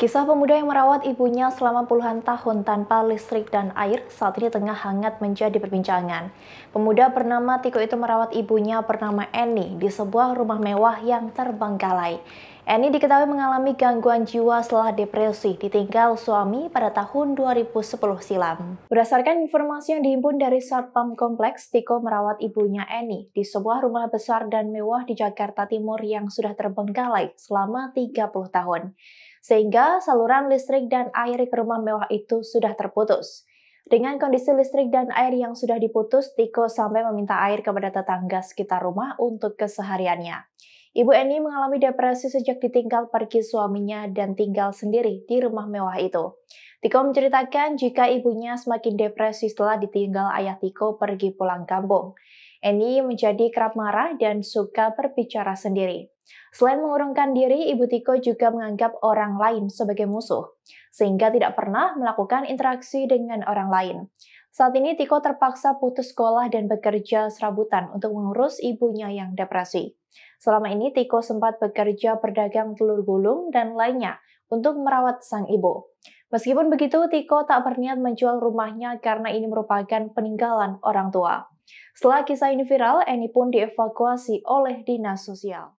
Kisah pemuda yang merawat ibunya selama puluhan tahun tanpa listrik dan air saat ini tengah hangat menjadi perbincangan. Pemuda bernama Tiko itu merawat ibunya bernama Eni di sebuah rumah mewah yang terbengkalai. Eni diketahui mengalami gangguan jiwa setelah depresi ditinggal suami pada tahun 2010 silam. Berdasarkan informasi yang dihimpun dari Satpam Kompleks, Tiko merawat ibunya Eni di sebuah rumah besar dan mewah di Jakarta Timur yang sudah terbengkalai selama 30 tahun sehingga saluran listrik dan air ke rumah mewah itu sudah terputus. Dengan kondisi listrik dan air yang sudah diputus, Tiko sampai meminta air kepada tetangga sekitar rumah untuk kesehariannya. Ibu Eni mengalami depresi sejak ditinggal pergi suaminya dan tinggal sendiri di rumah mewah itu. Tiko menceritakan jika ibunya semakin depresi setelah ditinggal ayah Tiko pergi pulang kampung. Eni menjadi kerap marah dan suka berbicara sendiri. Selain mengurungkan diri, Ibu Tiko juga menganggap orang lain sebagai musuh, sehingga tidak pernah melakukan interaksi dengan orang lain. Saat ini Tiko terpaksa putus sekolah dan bekerja serabutan untuk mengurus ibunya yang depresi. Selama ini Tiko sempat bekerja berdagang telur gulung dan lainnya untuk merawat sang ibu. Meskipun begitu, Tiko tak berniat menjual rumahnya karena ini merupakan peninggalan orang tua. Setelah kisah ini viral, Eni pun dievakuasi oleh dinas sosial.